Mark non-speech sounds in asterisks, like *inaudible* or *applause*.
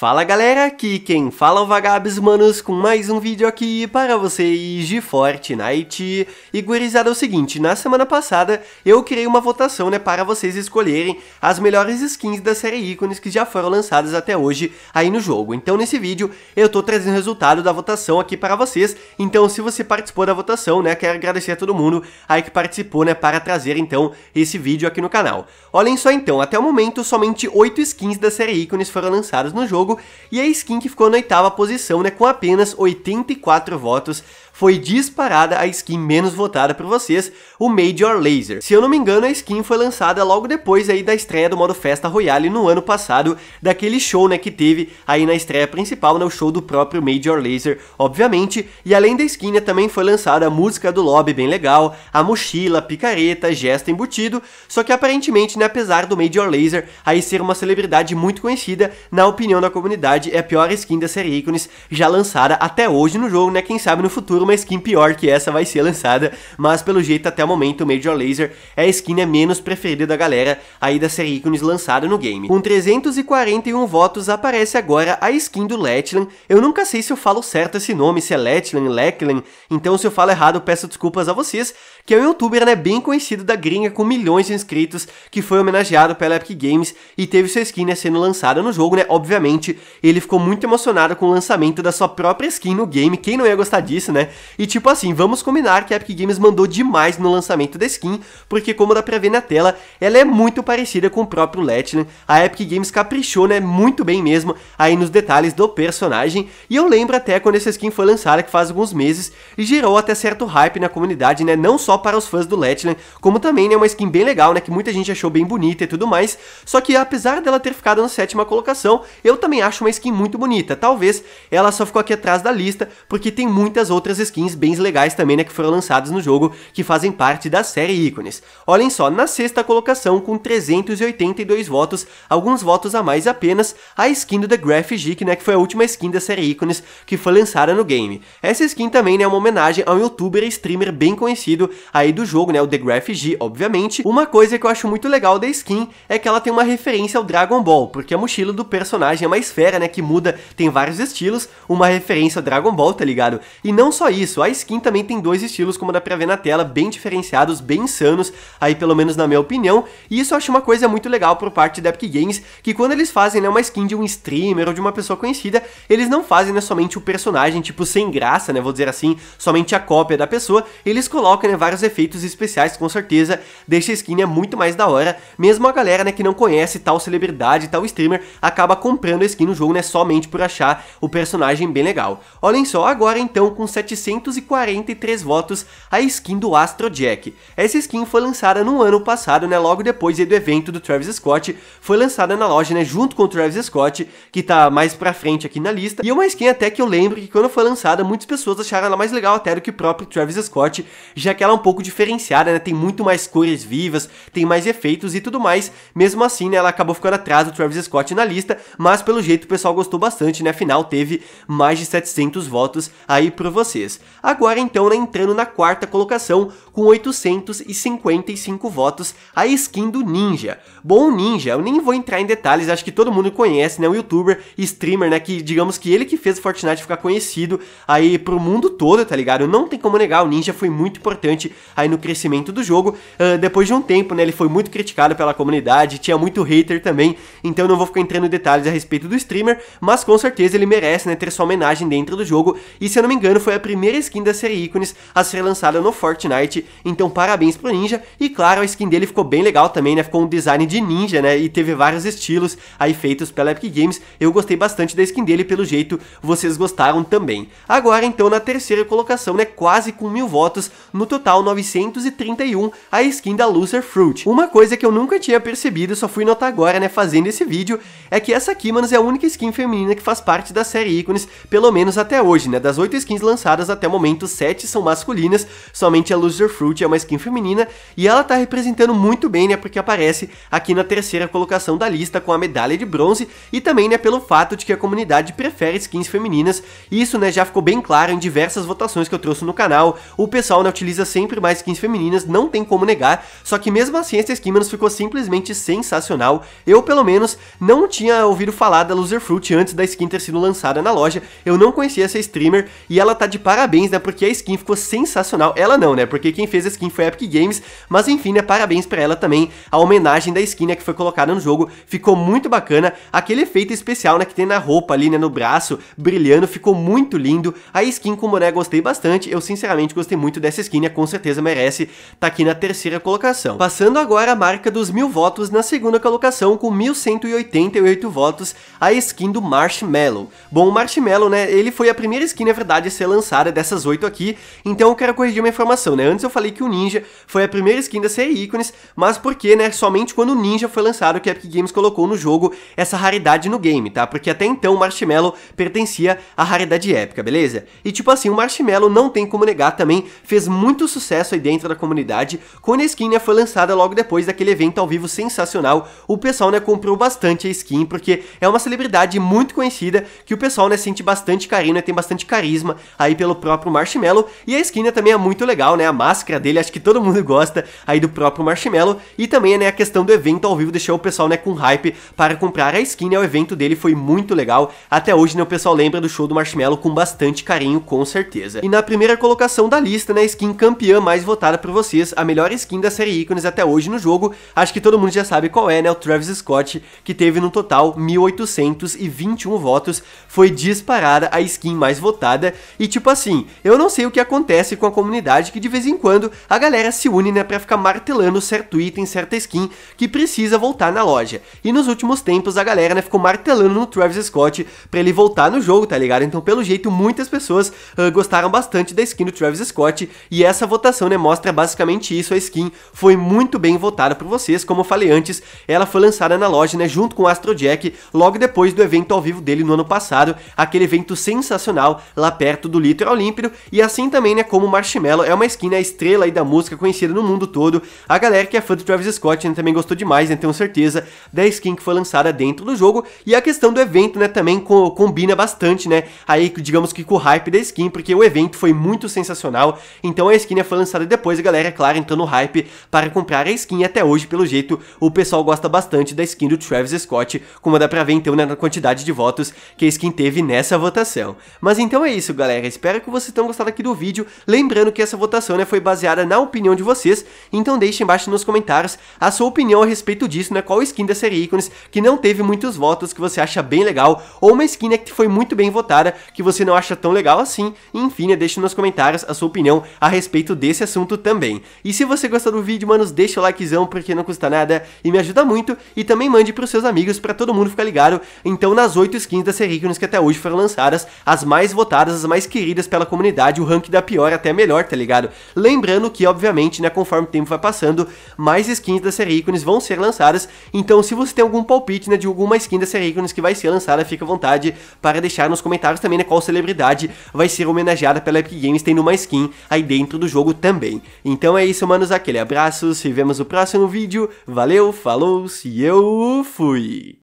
Fala galera, aqui quem fala é o Vagabes Manos com mais um vídeo aqui para vocês de Fortnite. E gurizada é o seguinte, na semana passada eu criei uma votação né, para vocês escolherem as melhores skins da série ícones que já foram lançadas até hoje aí no jogo. Então nesse vídeo eu estou trazendo o resultado da votação aqui para vocês, então se você participou da votação, né, quero agradecer a todo mundo aí que participou né, para trazer então esse vídeo aqui no canal. Olhem só então, até o momento somente 8 skins da série ícones foram lançadas no jogo, jogo, e a skin que ficou na oitava posição, né, com apenas 84 votos, foi disparada a skin menos votada por vocês, o Major Laser. Se eu não me engano, a skin foi lançada logo depois aí da estreia do modo Festa Royale no ano passado, daquele show né, que teve aí na estreia principal, né, o show do próprio Major Laser, obviamente. E além da skin, né, também foi lançada a música do lobby bem legal, a mochila, picareta, gesto embutido, só que aparentemente, né, apesar do Major Laser aí ser uma celebridade muito conhecida, na opinião da comunidade, é a pior skin da série Icones já lançada até hoje no jogo, né, quem sabe no futuro uma skin pior que essa vai ser lançada, mas pelo jeito até o momento o Major Laser é a skin né, menos preferida da galera aí da série ícones lançada no game. Com 341 votos aparece agora a skin do Letlan, eu nunca sei se eu falo certo esse nome, se é Letlan, Leklan, então se eu falo errado peço desculpas a vocês, que é um youtuber né, bem conhecido da gringa com milhões de inscritos, que foi homenageado pela Epic Games e teve sua skin né, sendo lançada no jogo, né, obviamente ele ficou muito emocionado com o lançamento da sua própria skin no game, quem não ia gostar disso, né? E tipo assim, vamos combinar que a Epic Games mandou demais no lançamento da skin, porque como dá pra ver na tela, ela é muito parecida com o próprio Letnan. A Epic Games caprichou, né, muito bem mesmo, aí nos detalhes do personagem. E eu lembro até quando essa skin foi lançada, que faz alguns meses, e gerou até certo hype na comunidade, né, não só para os fãs do Letnan, como também, né, uma skin bem legal, né, que muita gente achou bem bonita e tudo mais. Só que apesar dela ter ficado na sétima colocação, eu também acho uma skin muito bonita. Talvez ela só ficou aqui atrás da lista, porque tem muitas outras skins bem legais também, né, que foram lançadas no jogo, que fazem parte da série ícones. Olhem só, na sexta colocação, com 382 votos, alguns votos a mais apenas, a skin do The Graph Geek, né, que foi a última skin da série ícones que foi lançada no game. Essa skin também, né, é uma homenagem a um youtuber e streamer bem conhecido aí do jogo, né, o The Graph G, obviamente. Uma coisa que eu acho muito legal da skin é que ela tem uma referência ao Dragon Ball, porque a mochila do personagem é uma esfera, né, que muda, tem vários estilos, uma referência ao Dragon Ball, tá ligado? E não só isso, a skin também tem dois estilos, como dá pra ver na tela, bem diferenciados, bem insanos, aí pelo menos na minha opinião, e isso eu acho uma coisa muito legal por parte da Epic Games, que quando eles fazem né, uma skin de um streamer ou de uma pessoa conhecida, eles não fazem né, somente o personagem, tipo, sem graça, né, vou dizer assim, somente a cópia da pessoa, eles colocam né, vários efeitos especiais, com certeza, deixa a skin é muito mais da hora, mesmo a galera né, que não conhece tal celebridade, tal streamer, acaba comprando a skin no jogo né, somente por achar o personagem bem legal. Olhem só, agora então com 700 943 votos a skin do Astro Jack. Essa skin foi lançada no ano passado, né, logo depois do evento do Travis Scott, foi lançada na loja, né, junto com o Travis Scott, que tá mais pra frente aqui na lista, e é uma skin até que eu lembro que quando foi lançada, muitas pessoas acharam ela mais legal até do que o próprio Travis Scott, já que ela é um pouco diferenciada, né, tem muito mais cores vivas, tem mais efeitos e tudo mais, mesmo assim, né, ela acabou ficando atrás do Travis Scott na lista, mas pelo jeito o pessoal gostou bastante, né, afinal teve mais de 700 votos aí pra vocês agora então né, entrando na quarta colocação com 855 votos, a skin do Ninja. Bom Ninja, eu nem vou entrar em detalhes, acho que todo mundo conhece, né, um youtuber, streamer, né, que digamos que ele que fez o Fortnite ficar conhecido aí pro mundo todo, tá ligado? Não tem como negar, o Ninja foi muito importante aí no crescimento do jogo, uh, depois de um tempo, né, ele foi muito criticado pela comunidade, tinha muito hater também, então não vou ficar entrando em detalhes a respeito do streamer, mas com certeza ele merece, né, ter sua homenagem dentro do jogo, e se eu não me engano foi a primeira primeira skin da série ícones a ser lançada no Fortnite, então parabéns pro Ninja, e claro, a skin dele ficou bem legal também, né, ficou um design de ninja, né, e teve vários estilos aí feitos pela Epic Games, eu gostei bastante da skin dele, pelo jeito vocês gostaram também. Agora então na terceira colocação, né, quase com mil votos, no total 931, a skin da Lucer Fruit. Uma coisa que eu nunca tinha percebido, só fui notar agora, né, fazendo esse vídeo, é que essa aqui, manos, é a única skin feminina que faz parte da série ícones, pelo menos até hoje, né, das oito skins lançadas até o momento, 7 são masculinas, somente a fruit é uma skin feminina, e ela tá representando muito bem, né, porque aparece aqui na terceira colocação da lista com a medalha de bronze, e também, né, pelo fato de que a comunidade prefere skins femininas, e isso, né, já ficou bem claro em diversas votações que eu trouxe no canal, o pessoal, né, utiliza sempre mais skins femininas, não tem como negar, só que mesmo assim essa skin, menos ficou simplesmente sensacional, eu, pelo menos, não tinha ouvido falar da fruit antes da skin ter sido lançada na loja, eu não conhecia essa streamer, e ela tá de parabéns parabéns, né? Porque a skin ficou sensacional. Ela não, né? Porque quem fez a skin foi a Epic Games. Mas enfim, né? Parabéns pra ela também. A homenagem da skin, né? Que foi colocada no jogo. Ficou muito bacana. Aquele efeito especial, né? Que tem na roupa ali, né? No braço, brilhando. Ficou muito lindo. A skin, como né? Gostei bastante. Eu sinceramente gostei muito dessa skin, né? Com certeza merece tá aqui na terceira colocação. Passando agora a marca dos mil votos na segunda colocação com 1.188 votos. A skin do Marshmallow. Bom, o Marshmallow, né? Ele foi a primeira skin, na verdade, a ser lançada nada dessas oito aqui, então eu quero corrigir uma informação, né? Antes eu falei que o Ninja foi a primeira skin da série Ícones, mas porque, né, somente quando o Ninja foi lançado que a Epic Games colocou no jogo essa raridade no game, tá? Porque até então o Marshmallow pertencia à raridade épica, beleza? E tipo assim, o Marshmallow não tem como negar também, fez muito sucesso aí dentro da comunidade, quando a skin né, foi lançada logo depois daquele evento ao vivo sensacional, o pessoal né, comprou bastante a skin, porque é uma celebridade muito conhecida que o pessoal né, sente bastante carinho, né, tem bastante carisma aí pelo pelo próprio Marshmallow. E a skin né, também é muito legal, né? A máscara dele, acho que todo mundo *laughs* gosta aí do próprio Marshmallow. E também, né, a questão do evento ao vivo deixou o pessoal, né, com hype para comprar a skin, né? O evento dele foi muito legal. Até hoje, né, o pessoal lembra do show do Marshmallow com bastante carinho, com certeza. E na primeira colocação da lista, né, a skin campeã mais votada por vocês, a melhor skin da série ícones até hoje no jogo. Acho que todo mundo já sabe qual é, né? O Travis Scott, que teve no total 1821 votos, foi disparada a skin mais votada. E tipo assim, assim, eu não sei o que acontece com a comunidade que de vez em quando a galera se une né, pra ficar martelando certo item, certa skin que precisa voltar na loja. E nos últimos tempos a galera né, ficou martelando no Travis Scott pra ele voltar no jogo, tá ligado? Então pelo jeito muitas pessoas uh, gostaram bastante da skin do Travis Scott e essa votação né, mostra basicamente isso, a skin foi muito bem votada por vocês, como eu falei antes, ela foi lançada na loja né, junto com o Astro Jack logo depois do evento ao vivo dele no ano passado, aquele evento sensacional lá perto do Little Olímpio, e assim também, né, como Marshmello é uma skin, né, estrela aí da música conhecida no mundo todo. A galera que é fã do Travis Scott né, também gostou demais, né, tenho certeza, da skin que foi lançada dentro do jogo. E a questão do evento, né, também co combina bastante, né, aí digamos que com o hype da skin, porque o evento foi muito sensacional. Então a skin né, foi lançada depois, a galera, é claro, entrou no hype para comprar a skin. E até hoje, pelo jeito, o pessoal gosta bastante da skin do Travis Scott, como dá pra ver então né, na quantidade de votos que a skin teve nessa votação. Mas então é isso, galera. Espero espero que vocês tenham gostado aqui do vídeo. Lembrando que essa votação né, foi baseada na opinião de vocês, então deixe embaixo nos comentários a sua opinião a respeito disso, né, qual skin da série Ícones que não teve muitos votos, que você acha bem legal, ou uma skin né, que foi muito bem votada, que você não acha tão legal assim. Enfim, né, deixe nos comentários a sua opinião a respeito desse assunto também. E se você gostou do vídeo, manos, deixa o likezão, porque não custa nada e me ajuda muito. E também mande para os seus amigos, para todo mundo ficar ligado. Então, nas 8 skins da série Ícones que até hoje foram lançadas, as mais votadas, as mais queridas pela comunidade, o rank da pior é até melhor, tá ligado? Lembrando que, obviamente, né, conforme o tempo vai passando, mais skins da série ícones vão ser lançadas, então se você tem algum palpite, né, de alguma skin da série ícones que vai ser lançada, fica à vontade para deixar nos comentários também, né, qual celebridade vai ser homenageada pela Epic Games tendo uma skin aí dentro do jogo também. Então é isso, manos, aquele abraço, se vemos no próximo vídeo, valeu, falou, se eu fui!